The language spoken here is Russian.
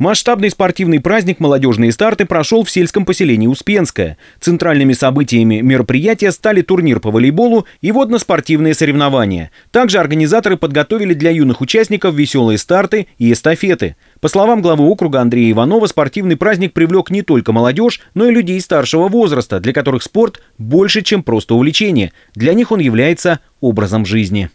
Масштабный спортивный праздник «Молодежные старты» прошел в сельском поселении Успенское. Центральными событиями мероприятия стали турнир по волейболу и водно-спортивные соревнования. Также организаторы подготовили для юных участников веселые старты и эстафеты. По словам главы округа Андрея Иванова, спортивный праздник привлек не только молодежь, но и людей старшего возраста, для которых спорт больше, чем просто увлечение. Для них он является образом жизни.